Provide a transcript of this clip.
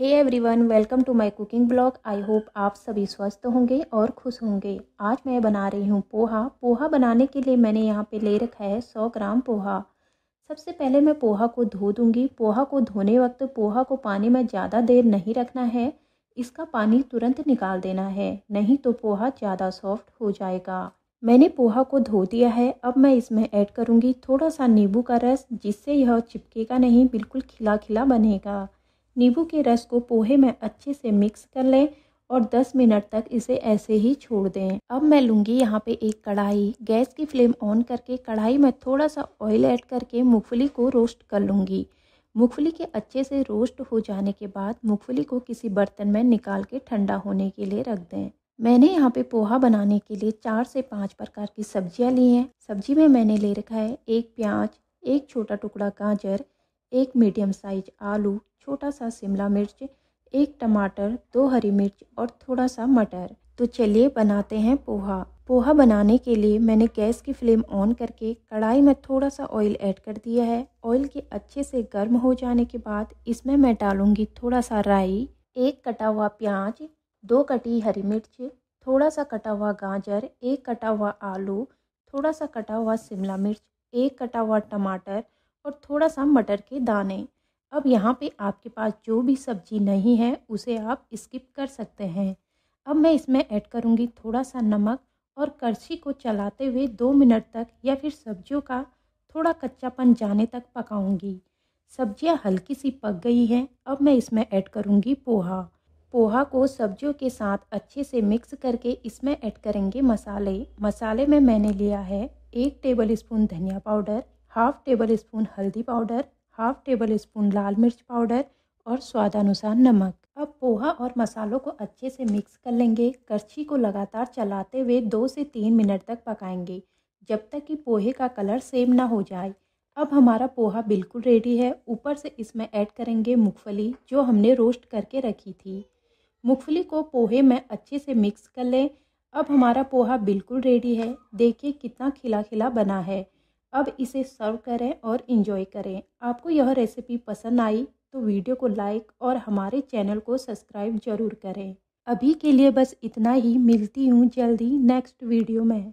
hey everyone welcome to my cooking blog I hope आप सभी स्वस्थ होंगे और खुश होंगे आज मैं बना रही हूँ पोहा पोहा बनाने के लिए मैंने यहाँ पे ले रखा है 100 ग्राम पोहा सबसे पहले मैं पोहा को धो दूँगी पोहा को धोने वक्त पोहा को पानी में ज़्यादा देर नहीं रखना है इसका पानी तुरंत निकाल देना है नहीं तो पोहा ज़्यादा सॉफ्ट हो जाएगा मैंने पोहा को धो दिया है अब मैं इसमें ऐड करूँगी थोड़ा सा नींबू का रस जिससे यह चिपकेगा नहीं बिल्कुल खिला खिला बनेगा नींबू के रस को पोहे में अच्छे से मिक्स कर लें और 10 मिनट तक इसे ऐसे ही छोड़ दें अब मैं लूँगी यहाँ पे एक कढ़ाई गैस की फ्लेम ऑन करके कढ़ाई में थोड़ा सा ऑयल ऐड करके मूँगफली को रोस्ट कर लूँगी मूँगफली के अच्छे से रोस्ट हो जाने के बाद मूँगफली को किसी बर्तन में निकाल के ठंडा होने के लिए रख दें मैंने यहाँ पे पोहा बनाने के लिए चार से पाँच प्रकार की सब्जियाँ ली हैं सब्जी में मैंने ले रखा है एक प्याज एक छोटा टुकड़ा गाजर एक मीडियम साइज आलू छोटा सा शिमला मिर्च एक टमाटर दो हरी मिर्च और थोड़ा सा मटर तो चलिए बनाते हैं पोहा पोहा बनाने के लिए मैंने गैस की फ्लेम ऑन करके कढ़ाई में थोड़ा सा ऑयल ऐड कर दिया है ऑयल के अच्छे से गर्म हो जाने के बाद इसमें मैं डालूंगी थोड़ा सा राई एक कटा हुआ प्याज दो कटी हरी मिर्च थोड़ा सा कटा हुआ गाजर एक कटा हुआ आलू थोड़ा सा कटा हुआ शिमला मिर्च एक कटा हुआ टमाटर और थोड़ा सा मटर के दाने अब यहाँ पे आपके पास जो भी सब्जी नहीं है उसे आप स्किप कर सकते हैं अब मैं इसमें ऐड करूँगी थोड़ा सा नमक और करछी को चलाते हुए दो मिनट तक या फिर सब्जियों का थोड़ा कच्चापन जाने तक पकाऊंगी सब्जियाँ हल्की सी पक गई हैं अब मैं इसमें ऐड करूँगी पोहा पोहा को सब्जियों के साथ अच्छे से मिक्स करके इसमें ऐड करेंगे मसाले मसाले में मैंने लिया है एक टेबल स्पून धनिया पाउडर हाफ टेबल स्पून हल्दी पाउडर हाफ टेबल स्पून लाल मिर्च पाउडर और स्वादानुसार नमक अब पोहा और मसालों को अच्छे से मिक्स कर लेंगे करछी को लगातार चलाते हुए दो से तीन मिनट तक पकाएंगे जब तक कि पोहे का कलर सेम ना हो जाए अब हमारा पोहा बिल्कुल रेडी है ऊपर से इसमें ऐड करेंगे मूँगफली जो हमने रोस्ट करके रखी थी मूँगफली को पोहे में अच्छे से मिक्स कर लें अब हमारा पोहा बिल्कुल रेडी है देखिए कितना खिला खिला बना है अब इसे सर्व करें और इन्जॉय करें आपको यह रेसिपी पसंद आई तो वीडियो को लाइक और हमारे चैनल को सब्सक्राइब ज़रूर करें अभी के लिए बस इतना ही मिलती हूँ जल्दी नेक्स्ट वीडियो में